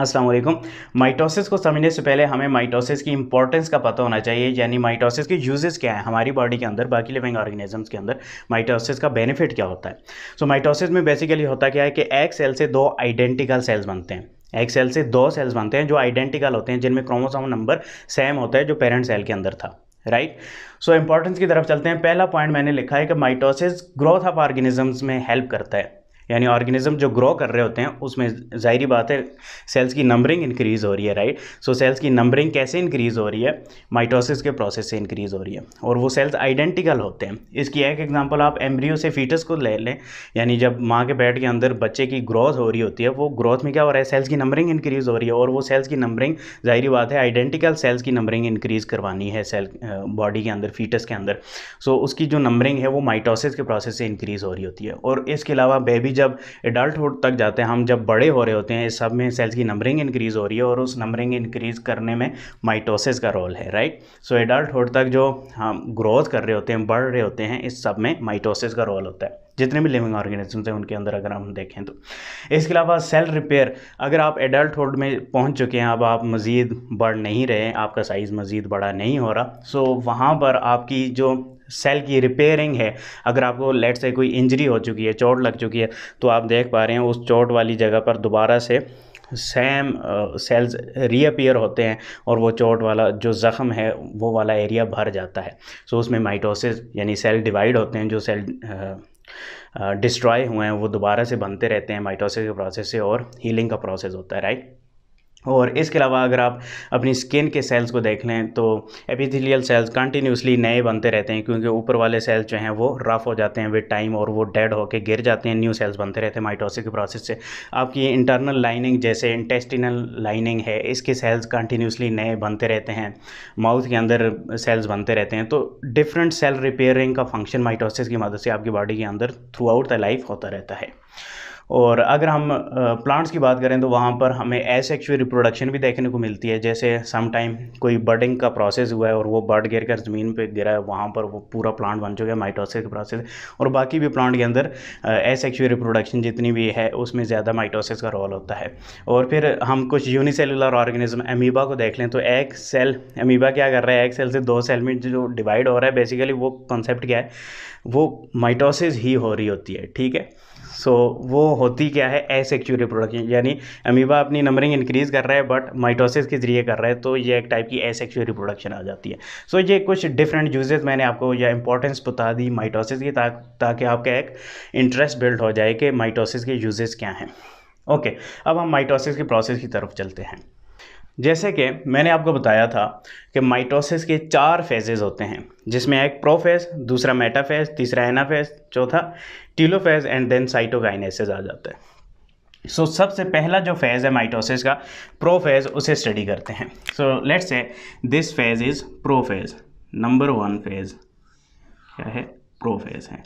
Aslam mitosis को समझने से पहले हमें माइटोसिस की इंपॉर्टेंस का पता होना चाहिए यानी माइटोसिस के यूजेस क्या है हमारी बॉडी के अंदर बाकी लिविंग ऑर्गेनिजम्स के अंदर माइटोसिस का बेनिफिट क्या होता है सो so, माइटोसिस में बेसिकली होता क्या है कि एक सेल से दो आइडेंटिकल सेल्स बनते हैं एक सेल से दो सेल्स बनते हैं जो आइडेंटिकल होते हैं जिनमें क्रोमोसोम नंबर सेम होता है जो पेरेंट सेल के अंदर था राइट सो इंपॉर्टेंस की तरफ चलते हैं पहला पॉइंट मैंने लिखा है कि माइटोसिस ग्रोथ ऑफ ऑर्गेनिजम्स में हेल्प करता है यानी ऑर्गेनिज्म जो ग्रो कर रहे होते हैं उसमें ज़ाहरी बात है सेल्स की नंबरिंग इंक्रीज़ हो रही है राइट सो सेल्स की नंबरिंग कैसे इंक्रीज़ हो रही है माइटोसिस के प्रोसेस से इंक्रीज़ हो रही है और वो सेल्स आइडेंटिकल होते हैं इसकी एक एग्जांपल आप एम्ब्रियो से फीटस को ले लें यानी जब माँ के पेट के अंदर बच्चे की ग्रोथ हो रही होती है वो ग्रोथ में क्या हो रहा है सेल्स की नंबरिंग इंक्रीज़ हो रही है और वो सेल्स की नंबरिंग ज़ाहरी बात है आइडेंटिकल सेल्स की नंबरिंग इंक्रीज़ करवानी है सेल बॉडी के अंदर फीटस के अंदर सो उसकी जो नंबरिंग है वो माइटोसिस के प्रोसेस से इंक्रीज़ हो रही होती है और इसके अलावा बेबी जब एडल्टहुड तक जाते हैं हम जब बड़े हो रहे होते हैं इस सब में सेल्स की नंबरिंग इंक्रीज़ हो रही है और उस नंबरिंग इंक्रीज़ करने में माइटोसिस का रोल है राइट सो एडल्टहुड तक जो हम ग्रोथ कर रहे होते हैं बढ़ रहे होते हैं इस सब में माइटोसिस का रोल होता है जितने भी लिविंग ऑर्गेनिजम्स हैं उनके अंदर अगर हम देखें तो इसके अलावा सेल रिपेयर अगर आप एडल्टहुड में पहुंच चुके हैं अब आप मज़ीद बढ़ नहीं रहे आपका साइज़ मज़ीद बड़ा नहीं हो रहा सो वहाँ पर आपकी जो सेल की रिपेयरिंग है अगर आपको लेट से कोई इंजरी हो चुकी है चोट लग चुकी है तो आप देख पा रहे हैं उस चोट वाली जगह पर दोबारा से सेम सेल्स रीअपियर होते हैं और वो चोट वाला जो ज़ख़म है वो वाला एरिया भर जाता है सो so, उसमें माइटोसिस यानी सेल डिवाइड होते हैं जो सेल डिस्ट्रॉय हुए हैं वो दोबारा से बनते रहते हैं माइटोसिस के प्रोसेस से और हीलिंग का प्रोसेस होता है राइट और इसके अलावा अगर आप अपनी स्किन के सेल्स को देख लें तो एपिथेलियल सेल्स कंटिन्यूसली नए बनते रहते हैं क्योंकि ऊपर वाले सेल्स जो हैं वो रफ हो जाते हैं विद टाइम और वो डेड होकर गिर जाते हैं न्यू सेल्स बनते रहते हैं माइटोसिस के प्रोसेस से आपकी इंटरनल लाइनिंग जैसे इंटेस्टिनल लाइनिंग है इसके सेल्स कंटिन्यूसली नए बनते रहते हैं माउथ के अंदर सेल्स बनते रहते हैं तो डिफरेंट सेल रिपेयरिंग का फंक्शन माइटोसिस की मदद से आपकी बॉडी के अंदर थ्रू आउट द लाइफ होता रहता है और अगर हम प्लांट्स की बात करें तो वहाँ पर हमें एसेक्चुअल रिप्रोडक्शन भी देखने को मिलती है जैसे सम टाइम कोई बर्डिंग का प्रोसेस हुआ है और वो बर्ड गिर कर ज़मीन पर गिरा है वहाँ पर वो पूरा प्लांट बन चुका है माइटोसिस का प्रोसेस और बाकी भी प्लांट के अंदर एसेक्चुअल रिप्रोडक्शन जितनी भी है उसमें ज़्यादा माइटोसिस का रोल होता है और फिर हम कुछ यूनिसेलुलर ऑर्गेनिज्म अमीबा को देख लें तो एक सेल अमीबा क्या कर रहा है एक सेल से दो सेल में जो डिवाइड हो रहा है बेसिकली वो कॉन्सेप्ट क्या है वो माइटोसिस ही हो रही होती है ठीक है सो so, वो होती क्या है एसेक्यू रिप्रोडक्शन यानी अमीबा अपनी नंबरिंग इंक्रीज़ कर रहा है बट माइटोसिस के ज़रिए कर रहा है तो ये एक टाइप की एसेक्चुअल रिप्रोडक्शन आ जाती है सो so, ये कुछ डिफरेंट यूजेज मैंने आपको या इंपॉर्टेंस बता दी माइटोसिस की ता, ताकि आपका एक इंटरेस्ट बिल्ड हो जाए कि माइटोसिस के यूजेज क्या हैं ओके okay, अब हम माइटोसिस के प्रोसेस की तरफ चलते हैं जैसे कि मैंने आपको बताया था कि माइटोसिस के चार फेजेज़ होते हैं जिसमें एक प्रोफेज दूसरा मेटाफेज तीसरा एनाफेज चौथा टिलोफेज एंड देन साइटोगाइनेसिस आ जाता है सो so, सबसे पहला जो फेज़ है माइटोसिस का प्रोफेज उसे स्टडी करते हैं so let's say this phase is prophase number one phase क्या है प्रोफेज है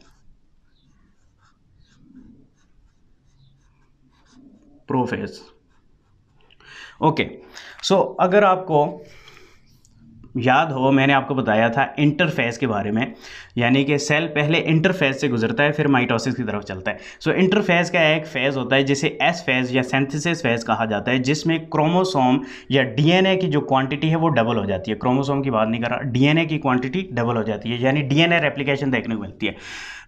प्रोफेज ओके सो अगर आपको याद हो मैंने आपको बताया था इंटरफेस के बारे में यानी कि सेल पहले इंटरफेस से गुजरता है फिर माइटोसिस की तरफ चलता है सो so, इंटरफेस का एक फेज़ होता है जिसे एस फेज़ या सेंथिसिस फेज़ कहा जाता है जिसमें क्रोमोसोम या डीएनए की जो क्वांटिटी है वो डबल हो जाती है क्रोमोसोम की बात नहीं कर रहा डीएनए की क्वांटिटी डबल हो जाती है यानी डीएनए रेप्लिकेशन देखने को मिलती है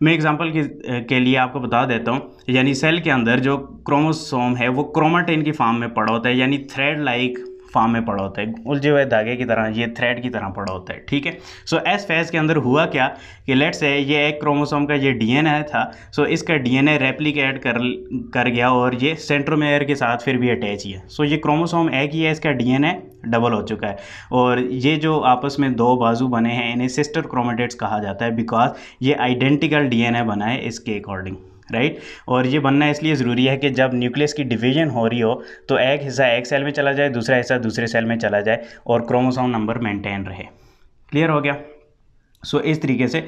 मैं एग्जाम्पल के, के लिए आपको बता देता हूँ यानी सेल के अंदर जो क्रोमोसोम है वो क्रोमाटेन की फॉर्म में पड़ा होता है यानी थ्रेड लाइक फार्म में पड़ा होता है उलझे हुए धागे की तरह ये थ्रेड की तरह पड़ा होता है ठीक है सो एस फेज के अंदर हुआ क्या कि लेट्स से ये एक क्रोमोसोम का ये डीएनए था सो so इसका डीएनए रेप्लिकेट कर कर गया और ये सेंट्रोमेयर के साथ फिर भी अटैच ही है सो ये क्रोमोसोम एक ही है इसका डीएनए डबल हो चुका है और ये जो आपस में दो बाजू बने हैं इन्हें सिस्टर क्रोमेटेट्स कहा जाता है बिकॉज ये आइडेंटिकल ए बना है इसके अकॉर्डिंग राइट और ये बनना इसलिए ज़रूरी है कि जब न्यूक्लियस की डिवीजन हो रही हो तो एक हिस्सा एक सेल में चला जाए दूसरा हिस्सा दूसरे सेल में चला जाए और क्रोमोसोम नंबर मेंटेन रहे क्लियर हो गया सो so, इस तरीके से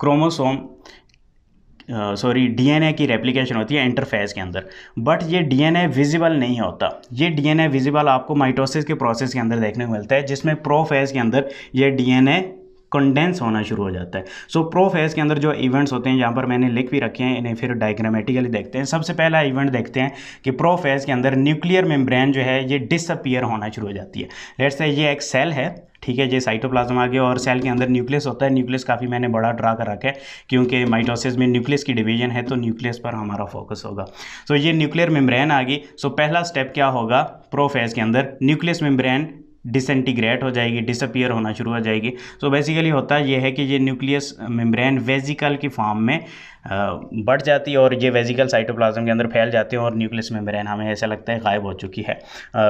क्रोमोसोम सॉरी डीएनए की रेप्लिकेशन होती है इंटरफेस के अंदर बट ये डीएनए विजिबल नहीं होता ये डीएनए विजिबल आपको माइटोसिस के प्रोसेस के अंदर देखने को मिलता है जिसमें प्रोफेज के अंदर ये डीएनए कंडेंस होना शुरू हो जाता है सो प्रो फेज के अंदर जो इवेंट्स होते हैं यहाँ पर मैंने लिख भी रखे हैं इन्हें फिर डायग्रामेटिकली देखते हैं सबसे पहला इवेंट देखते हैं कि प्रो फेज के अंदर न्यूक्लियर मेम्ब्रेन जो है ये डिसअपियर होना शुरू हो जाती है लेट्स से ये एक सेल है ठीक है ये साइटोप्लाज्म आ गया और सेल के अंदर न्यूक्लियस होता है न्यूक्लियस काफ़ी मैंने बड़ा ड्रा कर रखा है क्योंकि माइटोसिस में न्यूक्लियस की डिवीजन है तो न्यूक्लियस पर हमारा फोकस होगा सो so, ये न्यूक्लियर मेम्ब्रेन आ गई सो so, पहला स्टेप क्या होगा प्रोफेज के अंदर न्यूक्लियस मेम्ब्रेन डिसइंटीग्रेट हो जाएगी डिसअपियर होना शुरू हो जाएगी सो so बेसिकली होता यह है कि ये न्यूक्लियस मेम्ब्रेन वेजिकल की फॉर्म में बढ़ जाती है और ये वेजिकल साइटोप्लाज्म के अंदर फैल जाते हैं और न्यूक्लियस मेम्ब्रेन हमें ऐसा लगता है गायब हो चुकी है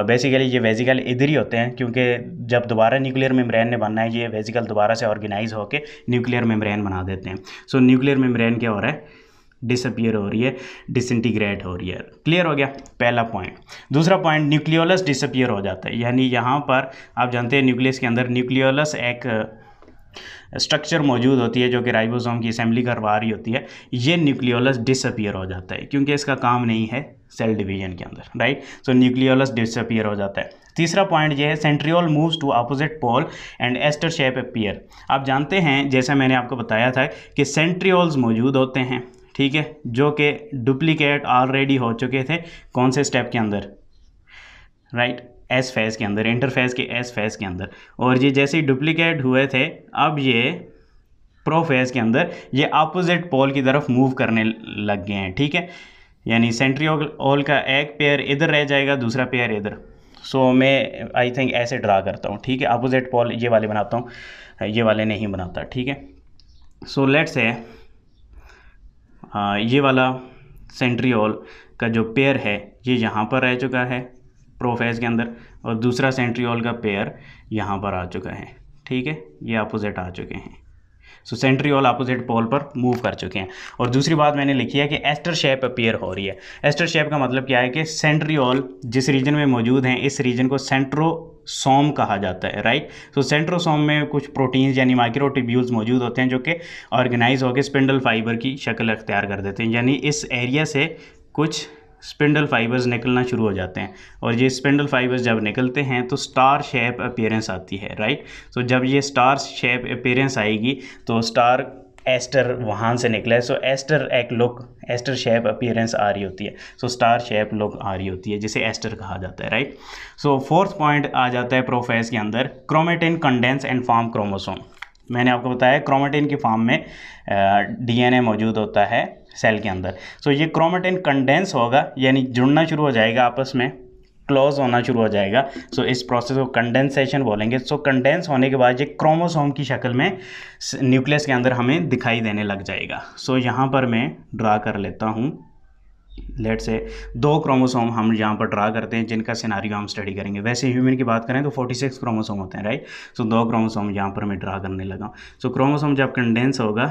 बेसिकली ये वेजिकल इधर ही होते हैं क्योंकि जब दोबारा न्यूक्लियर मेम्ब्रेन ने बनना है ये वेजिकल दोबारा से ऑर्गेनाइज होकर न्यूक्लियर मेम्ब्रेन बना देते हैं सो न्यूक्लियर मेम्ब्रेन क्या हो रहा है डिसअपियर हो रही है डिसइंटीग्रेट हो रही है क्लियर हो गया पहला पॉइंट दूसरा पॉइंट न्यूक्लियोलस डिसअपियर हो जाता है यानी यहाँ पर आप जानते हैं न्यूक्लियस के अंदर न्यूक्लियोलस एक स्ट्रक्चर मौजूद होती है जो कि राइबोसोम की असेंबली करवा रही होती है ये न्यूक्लियोलस डिसअपियर हो जाता है क्योंकि इसका काम नहीं है सेल डिवीजन के अंदर राइट सो न्यूक्लियोलस डिसअपियर हो जाता है तीसरा पॉइंट ये है centriole moves to opposite pole and aster shape appear आप जानते हैं जैसा मैंने आपको बताया था कि सेंट्रियोल्स मौजूद होते हैं ठीक है जो कि डुप्लीकेट ऑलरेडी हो चुके थे कौन से स्टेप के अंदर राइट right? एस फेज़ के अंदर इंटरफेज के एस फेज़ के अंदर और ये जैसे ही डुप्लीकेट हुए थे अब ये प्रो फेज़ के अंदर ये अपोजिट पोल की तरफ मूव करने लग गए हैं ठीक है यानी सेंट्रियोल का एक पेयर इधर रह जाएगा दूसरा पेयर इधर सो so, मैं आई थिंक ऐसे ड्रा करता हूँ ठीक है अपोजिट पोल ये वाले बनाता हूँ ये वाले नहीं बनाता ठीक है सो लेट्स है ये वाला सेंट्रियोल का जो पेयर है ये यहाँ पर रह चुका है प्रोफेज के अंदर और दूसरा सेंट्रियोल का पेयर यहाँ पर आ चुका है ठीक है ये अपोजिट आ चुके हैं सो सेंट्रियोल अपोजिट पोल पर मूव कर चुके हैं और दूसरी बात मैंने लिखी है कि एस्टर शेप अपेयर हो रही है एस्टर शेप का मतलब क्या है कि सेंट्रियोल जिस रीजन में मौजूद हैं इस रीजन को सेंट्रो सोम कहा जाता है राइट सो सेंट्रोसोम में कुछ प्रोटीन्स यानी माइक्रोटिब्यूल्स मौजूद होते हैं जो कि ऑर्गेनाइज होकर स्पिंडल फाइबर की शक्ल अख्तियार कर देते हैं यानी इस एरिया से कुछ स्पिंडल फाइबर्स निकलना शुरू हो जाते हैं और ये स्पिंडल फाइबर्स जब निकलते हैं तो स्टार शेप अपेयरेंस आती है राइट सो so, जब ये स्टार शेप अपेयरेंस आएगी तो स्टार एस्टर वहाँ से निकला है सो एस्टर एक लुक एस्टर शेप अपीयरेंस आ रही होती है सो स्टार शेप लुक आ रही होती है जिसे एस्टर कहा जाता है राइट सो फोर्थ पॉइंट आ जाता है प्रोफेस के अंदर chromatin condense and form chromosome मैंने आपको बताया क्रोमेटिन के फॉर्म में डीएनए मौजूद होता है सेल के अंदर सो so, ये क्रोमेटिन कंडेंस होगा यानी जुड़ना शुरू हो जाएगा आपस में क्लोज होना शुरू हो जाएगा सो so, इस प्रोसेस को कंडेंसेशन बोलेंगे सो so, कंडेंस होने के बाद ये क्रोमोसोम की शक्ल में न्यूक्लियस के अंदर हमें दिखाई देने लग जाएगा सो so, यहाँ पर मैं ड्रा कर लेता हूँ लेट से दो क्रोमोसोम हम यहाँ पर ड्रा करते हैं जिनका सिनारियो हम स्टडी करेंगे वैसे ह्यूमन की बात करें तो 46 क्रोमोसोम होते हैं राइट सो so, दो क्रोमोसोम यहाँ पर मैं ड्रा करने लगा सो so, क्रोमोसोम जब कंडेंस होगा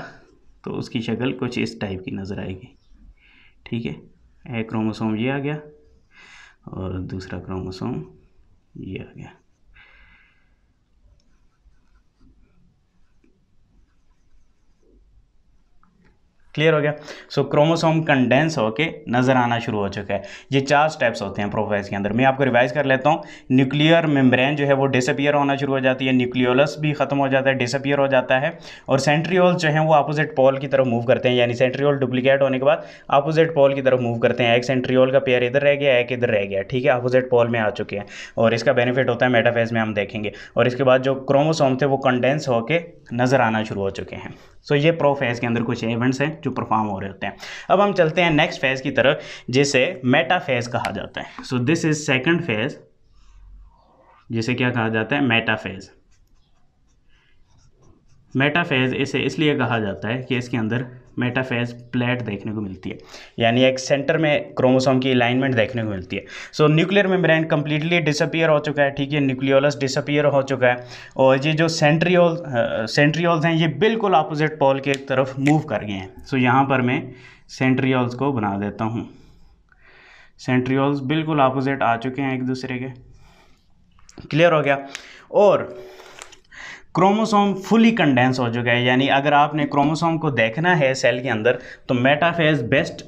तो उसकी शक्ल कुछ इस टाइप की नज़र आएगी ठीक है एक क्रोमोसोम ये आ गया और दूसरा क्रोमोसोम ये आ गया क्लियर हो गया सो so, क्रोमोसोम कंडेंस होके नज़र आना शुरू हो चुका है ये चार स्टेप्स होते हैं प्रोफेस के अंदर मैं आपको रिवाइज कर लेता हूँ न्यूक्लियर मेम्ब्रेन जो है वो डिसअपियर होना शुरू हो जाती है न्यूक्लियोलस भी खत्म हो जाता है डिसअपियर हो जाता है और सेंट्रियोल जो है वो अपोजिट पोल की तरफ मूव करते हैं यानी सेंट्रियोल डुप्लीकेट होने के बाद अपोजिट पोल की तरफ मूव करते हैं एक सेंट्रियोल का पेयर इधर रह गया एक इधर रह गया ठीक है अपोजिट पोल में आ चुके हैं और इसका बेनिफिट होता है मेटाफेज में हम देखेंगे और इसके बाद जो क्रोमोसोम थे वो कंडेंस होकर नज़र आना शुरू हो चुके हैं सो so, ये प्रोफेज के अंदर कुछ इवेंट्स हैं जो परफॉर्म हो रहे होते हैं अब हम चलते हैं नेक्स्ट फेज की तरफ जिसे मेटा फेज कहा जाता है so this is second phase जिसे क्या कहा जाता है मेटा फेज मेटा फेज इसे इसलिए कहा जाता है कि इसके अंदर मेटाफेज प्लेट देखने को मिलती है यानी एक सेंटर में क्रोमोसोम की अलाइनमेंट देखने को मिलती है so nuclear membrane completely disappear हो चुका है ठीक है न्यूक्लियोलस डिसअपियर हो चुका है और ये जो सेंट्रियोल सेंट्रियोल्स हैं ये बिल्कुल अपोजिट पोल के तरफ मूव कर गए हैं सो so, यहाँ पर मैं सेंट्रियोल्स को बना देता हूँ सेंट्रियोल्स बिल्कुल अपोजिट आ चुके हैं एक दूसरे के क्लियर हो गया और क्रोमोसोम फुली कंडेंस हो चुका है यानी अगर आपने क्रोमोसोम को देखना है सेल के अंदर तो मेटाफेज बेस्ट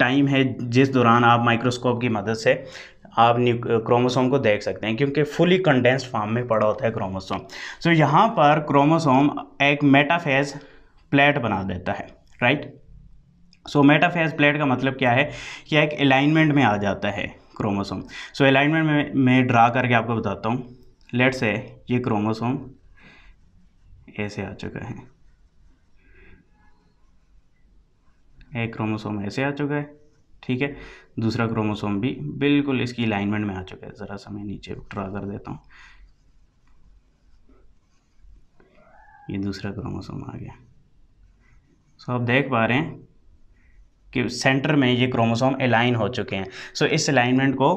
टाइम है जिस दौरान आप माइक्रोस्कोप की मदद से आप क्रोमोसोम को देख सकते हैं क्योंकि फुली कंडेंस्ड फॉर्म में पड़ा होता है क्रोमोसोम सो so, यहाँ पर क्रोमोसोम एक मेटाफेज प्लेट बना देता है राइट सो मेटाफेज प्लेट का मतलब क्या है कि एक अलाइनमेंट में आ जाता है क्रोमोसोम सो अलाइनमेंट में मैं ड्रा करके आपको बताता हूँ लेट्स है ये क्रोमोसोम ऐसे आ चुका है एक क्रोमोसोम ऐसे आ चुका है ठीक है दूसरा क्रोमोसोम भी बिल्कुल इसकी अलाइनमेंट में आ चुका है ज़रा सा मैं नीचे ड्रा कर देता हूँ ये दूसरा क्रोमोसोम आ गया सो आप देख पा रहे हैं कि सेंटर में ये क्रोमोसोम अलाइन हो चुके हैं सो इस अलाइनमेंट को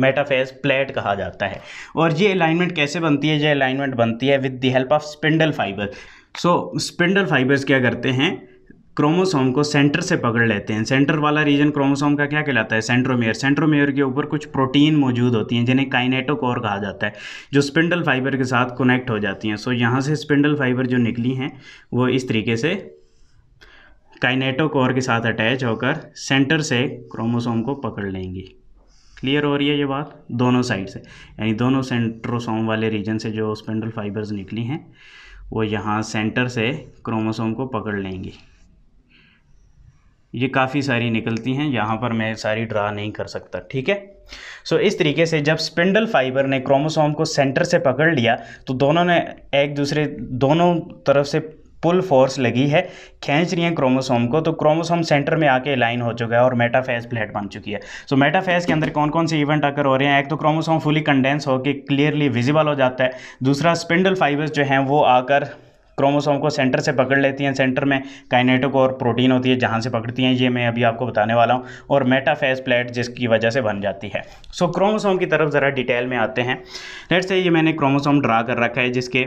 मेटाफेज प्लेट कहा जाता है और ये अलाइनमेंट कैसे बनती है ये अलाइनमेंट बनती है with the help of spindle fibre so spindle fibres क्या करते हैं क्रोमोसोम को सेंटर से पकड़ लेते हैं सेंटर वाला रीजन क्रोमोसोम का क्या कहलाता है सेंट्रोमेयर सेंट्रोमेयर के ऊपर कुछ प्रोटीन मौजूद होती हैं जिन्हें काइनेटोकोर कहा जाता है जो स्पिंडल फाइबर के साथ कनेक्ट हो जाती हैं सो so, यहाँ से स्पिंडल फाइबर जो निकली हैं वो इस तरीके से काइनेटोकोर के साथ अटैच होकर सेंटर से क्रोमोसोम को पकड़ लेंगी क्लियर हो रही है ये बात दोनों साइड से यानी दोनों सेंट्रोसोम वाले रीजन से जो स्पेंडल फाइबर्स निकली हैं वो यहाँ सेंटर से क्रोमोसोम को पकड़ लेंगी ये काफ़ी सारी निकलती हैं यहाँ पर मैं सारी ड्रा नहीं कर सकता ठीक है सो so, इस तरीके से जब स्पिंडल फाइबर ने क्रोमोसोम को सेंटर से पकड़ लिया तो दोनों ने एक दूसरे दोनों तरफ से पुल फोर्स लगी है खींच रही है क्रोमोसोम को तो क्रोमोसोम सेंटर में आके लाइन हो चुका है और मेटाफेज प्लेट बन चुकी है सो तो so, मेटाफेज के अंदर कौन कौन से इवेंट आकर हो रहे हैं एक तो क्रोमोसोम फुली कंडेंस होकर क्लियरली विजिबल हो जाता है दूसरा स्पिंडल फाइबर्स जो हैं वो आकर क्रोमोसोम को सेंटर से पकड़ लेती हैं सेंटर में काइनेटिक और प्रोटीन होती है जहाँ से पकड़ती हैं ये मैं अभी आपको बताने वाला हूँ और मेटाफेज प्लेट जिसकी वजह से बन जाती है सो so, क्रोमोसोम की तरफ ज़रा डिटेल में आते हैं लेट से ये मैंने क्रोमोसोम ड्रा कर रखा है जिसके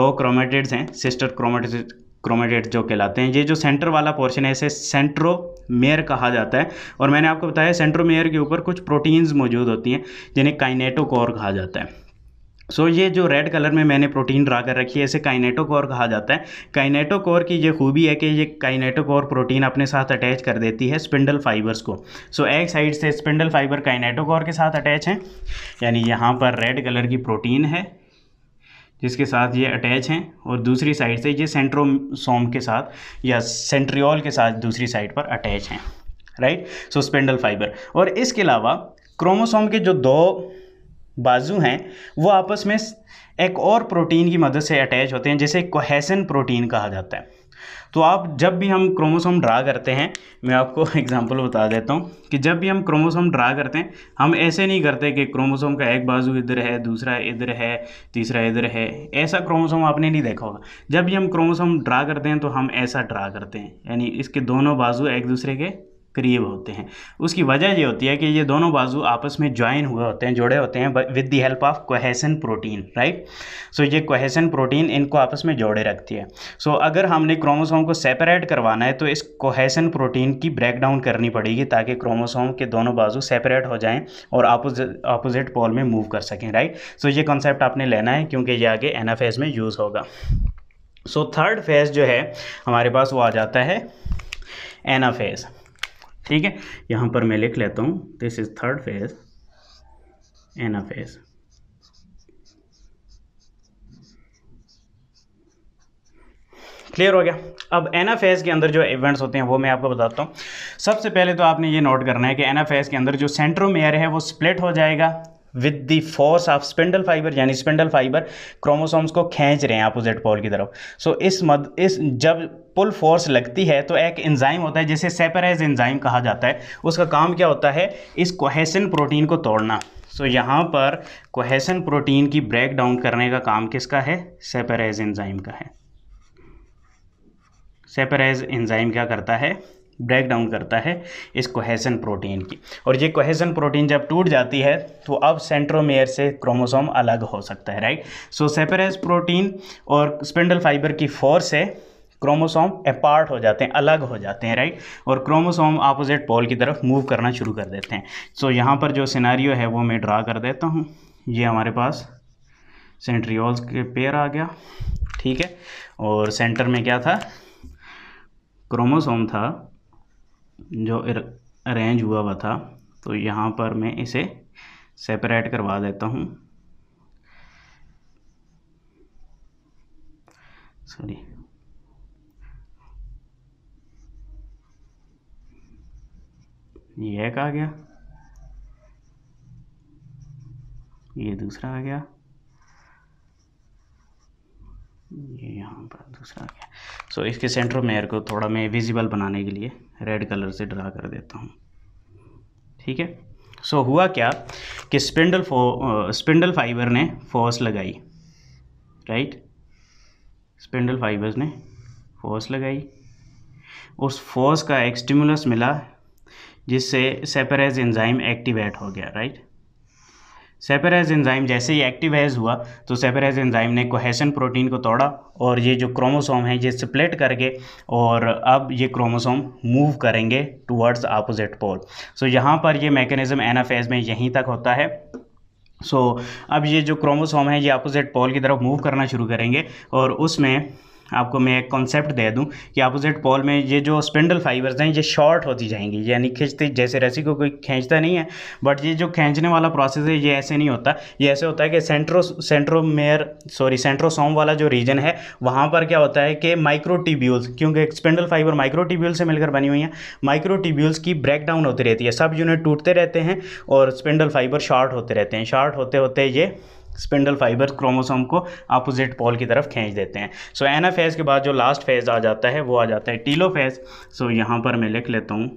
दो क्रोमेटेड्स हैं सिस्टर क्रोमेटेड क्रोमेटेट जो कहलाते हैं ये जो सेंटर वाला पोर्शन है इसे सेंट्रो मेयर कहा जाता है और मैंने आपको बताया सेंट्रोमेयर के ऊपर कुछ प्रोटीन्स मौजूद होती हैं जिन्हें काइनेटोकोर कहा जाता है सो so, ये जो रेड कलर में मैंने प्रोटीन ड्रा कर रखी है इसे काइनेटोकोर कहा जाता है काइनेटोकोर की ये खूबी है कि ये काइनेटोकोर प्रोटीन अपने साथ अटैच कर देती है स्पिंडल फाइबर्स को सो so, एक साइड से स्पिंडल फाइबर काइनेटोकोर के साथ अटैच हैं यानी यहाँ पर रेड कलर की प्रोटीन है जिसके साथ ये अटैच हैं और दूसरी साइड से ये सेंट्रोसोम के साथ या सेंट्रियोल के साथ दूसरी साइड पर अटैच हैं राइट सो स्पेंडल फाइबर और इसके अलावा क्रोमोसोम के जो दो बाजू हैं वो आपस में एक और प्रोटीन की मदद से अटैच होते हैं जिसे कोहेसन प्रोटीन कहा जाता है तो आप जब भी हम क्रोमोसोम ड्रा करते हैं मैं आपको एग्जांपल बता देता हूँ कि जब भी हम क्रोमोसोम ड्रा करते हैं हम ऐसे नहीं करते कि क्रोमोसोम का एक बाजू इधर है दूसरा इधर है तीसरा इधर है ऐसा क्रोमोसोम आपने नहीं देखा होगा जब भी हम क्रोमोसोम ड्रा करते हैं तो हम ऐसा ड्रा करते हैं यानी इसके दोनों बाजू एक दूसरे के करीब होते हैं उसकी वजह ये होती है कि ये दोनों बाजू आपस में ज्वाइन हुए होते हैं जुड़े होते हैं with the help of cohesin protein right so ये कोहेसन प्रोटीन इनको आपस में जोड़े रखती है सो so, अगर हमने क्रोमोसोम को सेपरेट करवाना है तो इस कोहेसन प्रोटीन की ब्रेक डाउन करनी पड़ेगी ताकि क्रोमोसोम के दोनों बाजू सेपरेट हो जाएँ और अपोजिट पोल में मूव कर सकें राइट सो so, ये कॉन्सेप्ट आपने लेना है क्योंकि ये आगे एन में यूज़ होगा सो थर्ड फेज़ जो है हमारे पास वो आ जाता है एनाफेज़ ठीक है यहाँ पर मैं लिख लेता हूँ this is third phase anaphase clear हो गया अब एना फेज के अंदर जो इवेंट्स होते हैं वो मैं आपको बताता हूँ सबसे पहले तो आपने ये नोट करना है कि एना के अंदर जो सेंट्रोमेयर है वो स्प्लिट हो जाएगा with the force of spindle fibre यानी स्पेंडल फाइबर क्रोमोसोम्स को खींच रहे हैं अपोजिट पोल की तरफ सो so, इस मद इस जब पुल फोर्स लगती है तो एक एंजाइम होता है जिसे सेपरेज एंजाइम कहा जाता है उसका काम क्या होता है इस कोहेसन प्रोटीन को तोड़ना सो so, यहाँ पर कोहेसन प्रोटीन की ब्रेक डाउन करने का काम किसका है सेपरेज एंजाइम का है सेपरेज एंजाइम क्या करता है ब्रेक डाउन करता है इस कोहेजन प्रोटीन की और ये कोहेजन प्रोटीन जब टूट जाती है तो अब सेंट्रोमेयर से क्रोमोसोम अलग हो सकता है राइट सो सेपरेज प्रोटीन और स्पिंडल फाइबर की फोर्स है क्रोमोसोम अपार्ट हो जाते हैं अलग हो जाते हैं राइट और क्रोमोसोम अपोजिट पोल की तरफ मूव करना शुरू कर देते हैं सो so, यहाँ पर जो सिनारियो है वो मैं ड्रा कर देता हूँ ये हमारे पास सेंट्रियोल्स के पेयर आ गया ठीक है और सेंटर में क्या था क्रोमोसोम था जो अरेंज हुआ हुआ था तो यहाँ पर मैं इसे सेपरेट करवा देता हूँ सॉरी ये एक आ गया ये दूसरा आ गया ये यहाँ पर दूसरा आ गया सो so, इसके सेंटर मेयर को थोड़ा मैं विजिबल बनाने के लिए रेड कलर से ड्रा कर देता हूँ ठीक है सो so, हुआ क्या कि स्पिंडल फो स्पिंडल फाइबर ने फोर्स लगाई राइट स्पिंडल फाइबर्स ने फोर्स लगाई उस फोर्स का एक्स्टिमुलस मिला जिससे सेपरेज एंजाइम एक्टिवेट हो गया राइट सेपेराइज एंजाइम जैसे ही एक्टिवाइज हुआ तो सेपेराइज एंजाइम ने कोहेसन प्रोटीन को तोड़ा और ये जो क्रोमोसोम है ये स्प्लिट करके और अब ये क्रोमोसोम मूव करेंगे टुवर्ड्स अपोजिट पोल सो यहाँ पर ये मैकेनिज़्म एनाफेज में यहीं तक होता है सो so, अब ये जो क्रोमोसोम है ये अपोजिट पोल की तरफ मूव करना शुरू करेंगे और उसमें आपको मैं एक कॉन्सेप्ट दे दूं कि अपोजिट पोल में ये जो स्पिंडल फाइबर्स हैं ये शॉर्ट होती जाएंगी यानी खींचते जैसे रस्सी को कोई खींचता नहीं है बट ये जो खींचने वाला प्रोसेस है ये ऐसे नहीं होता ये ऐसे होता है कि सेंट्रो सेंट्रोमेयर सॉरी सेंट्रोसोम वाला जो रीजन है वहाँ पर क्या होता है कि माइक्रोटिब्यूल्स क्योंकि स्पिंडल फाइबर माइक्रोटिब्यूल से मिलकर बनी हुई हैं माइक्रोटिब्यूल्स की ब्रेक डाउन होती रहती है सब यूनिट टूटते रहते हैं और स्पिंडल फाइबर शॉर्ट होते रहते हैं शॉर्ट होते होते ये स्पिंडल फाइबर क्रोमोसोम को अपोजिट पोल की तरफ खींच देते हैं सो so, एना फेज़ के बाद जो लास्ट फेज़ आ जाता है वो आ जाता है टीलो फेज़ सो so, यहाँ पर मैं लिख लेता हूँ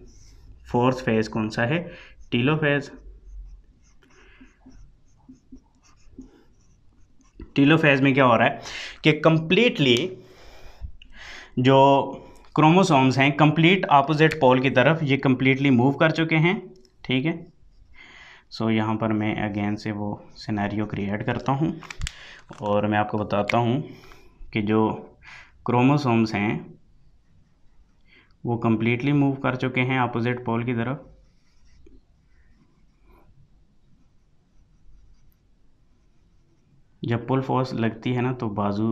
फोर्थ फेज़ कौन सा है टीलो फेज़ टीलो फेज़ में क्या हो रहा है कि कंप्लीटली जो क्रोमोसोम्स हैं कंप्लीट अपोजिट पोल की तरफ ये कंप्लीटली मूव कर चुके हैं ठीक है सो so, यहाँ पर मैं अगेन से वो सिनेरियो क्रिएट करता हूँ और मैं आपको बताता हूँ कि जो क्रोमोसोम्स हैं वो कम्प्लीटली मूव कर चुके हैं अपोजिट पोल की तरफ जब पुल फोर्स लगती है ना तो बाजू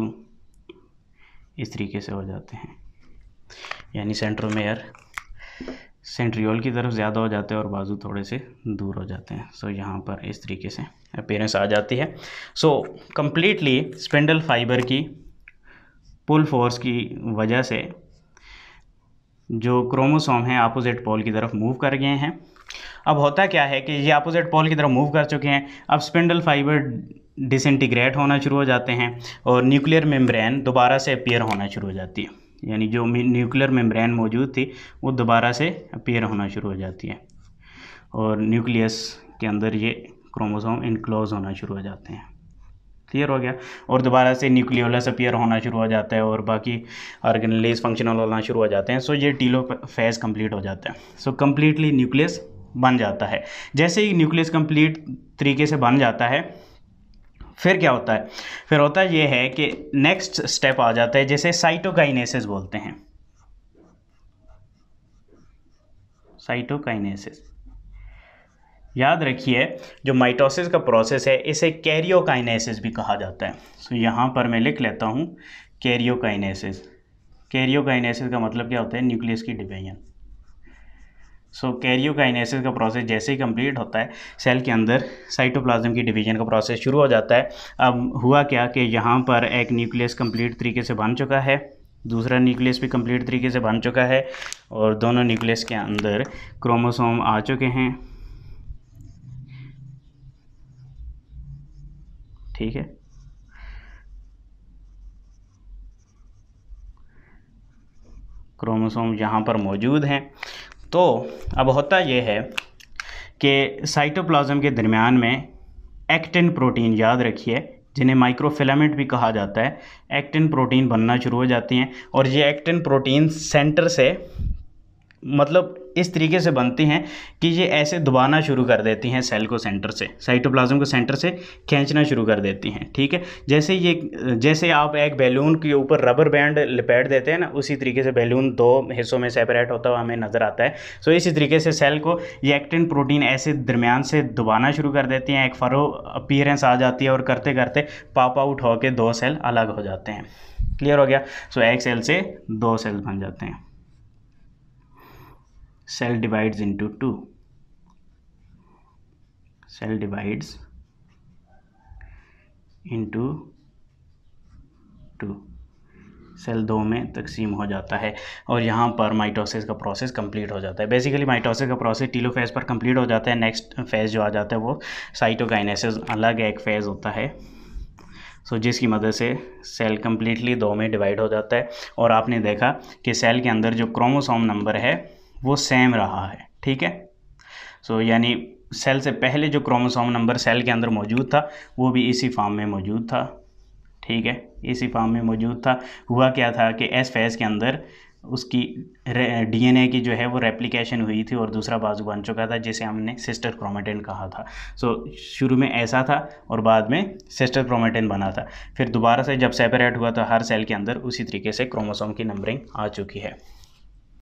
इस तरीके से हो जाते हैं यानी सेंट्रोमेयर सेंट्रियोल की तरफ ज़्यादा हो जाते हैं और बाजू थोड़े से दूर हो जाते हैं सो so, यहाँ पर इस तरीके से अपेयरेंस आ जाती है सो कम्प्लीटली स्पेंडल फाइबर की पुल फोर्स की वजह से जो क्रोमोसोम हैं अपोजिट पोल की तरफ मूव कर गए हैं अब होता क्या है कि ये अपोजिट पोल की तरफ मूव कर चुके हैं अब स्पेंडल फाइबर डिसइंटीग्रेट होना शुरू हो जाते हैं और न्यूक्लियर मेम्ब्रेन दोबारा से अपेयर होना शुरू हो जाती है यानी जो न्यूक्लियर मेम्ब्रेन मौजूद थी वो दोबारा से अपेयर होना शुरू हो जाती है और न्यूक्लियस के अंदर ये क्रोमोसोम इनक्लोज होना शुरू हो जाते हैं क्लियर हो गया और दोबारा से न्यूक्लियोलस अपियर होना शुरू हो जाता है और बाकी ऑर्गेनलेज फंक्शनल होना शुरू हो जाते हैं सो ये टीलो फेज कंप्लीट हो जाता है सो कम्प्लीटली न्यूक्लियस बन जाता है जैसे ही न्यूक्लियस कंप्लीट तरीके से बन जाता है फिर क्या होता है फिर होता है ये है कि नेक्स्ट स्टेप आ जाता है जैसे साइटोकाइनेसिस बोलते हैं साइटोकाइनेसिस याद रखिए जो माइटोसिस का प्रोसेस है इसे कैरियोकाइनेसिस भी कहा जाता है सो so, यहाँ पर मैं लिख लेता हूँ कैरियोकाइनेसिस कैरियोकाइनेसिस का मतलब क्या होता है न्यूक्लियस की डिवीजन सो कैरियोकाइनेसिस का प्रोसेस जैसे ही कंप्लीट होता है सेल के अंदर साइटोप्लाज्म की डिवीजन का प्रोसेस शुरू हो जाता है अब हुआ क्या कि यहाँ पर एक न्यूक्लियस कंप्लीट तरीके से बन चुका है दूसरा न्यूक्लियस भी कंप्लीट तरीके से बन चुका है और दोनों न्यूक्लियस के अंदर क्रोमोसोम आ चुके हैं ठीक है क्रोमोसोम यहाँ पर मौजूद हैं तो अब होता यह है कि साइटोप्लाज्म के दरमियान में एक्टिन प्रोटीन याद रखिए जिन्हें माइक्रोफिलामेंट भी कहा जाता है एक्टिन प्रोटीन बनना शुरू हो जाती हैं और ये एक्टिन प्रोटीन सेंटर से मतलब इस तरीके से बनती हैं कि ये ऐसे दबाना शुरू कर देती हैं सेल को सेंटर से साइटोप्लाज्म को सेंटर से खींचना शुरू कर देती हैं ठीक है जैसे ये जैसे आप एक बैलून के ऊपर रबर बैंड लपेट देते हैं ना उसी तरीके से बैलून दो हिस्सों में सेपरेट होता हुआ हमें नज़र आता है सो इसी तरीके से सेल को ये एक्टिन प्रोटीन ऐसे दरमियान से दबाना शुरू कर देती हैं एक फरो अपीयरेंस आ जाती है और करते करते पॉप आउट होकर दो सेल अलग हो जाते हैं क्लियर हो गया सो so, एक सेल से दो सेल बन जाते हैं cell divides into two cell divides into two cell दो में तकसीम हो जाता है और यहाँ पर माइटोसिस का प्रोसेस कंप्लीट हो जाता है बेसिकली माइटोसिस का प्रोसेस टीलो फेज़ पर कंप्लीट हो जाता है नेक्स्ट फेज़ जो आ जाता है वो साइटोकाइनेसिस अलग एक फेज़ होता है सो so, जिसकी मदद से सेल कम्प्लीटली दो में डिवाइड हो जाता है और आपने देखा कि सेल के अंदर जो क्रोमोसोम नंबर है वो सेम रहा है ठीक है सो so, यानी सेल से पहले जो क्रोमोसोम नंबर सेल के अंदर मौजूद था वो भी इसी फॉर्म में मौजूद था ठीक है इसी फॉर्म में मौजूद था हुआ क्या था कि एस फेज के अंदर उसकी डीएनए की जो है वो रेप्लिकेशन हुई थी और दूसरा बाजू बन चुका था जिसे हमने सिस्टर क्रोमेटिन कहा था सो शुरू में ऐसा था और बाद में सिस्टर क्रोमेटिन बना था फिर दोबारा से जब सेपरेट हुआ तो हर सेल के अंदर उसी तरीके से क्रोमोसोम की नंबरिंग आ चुकी है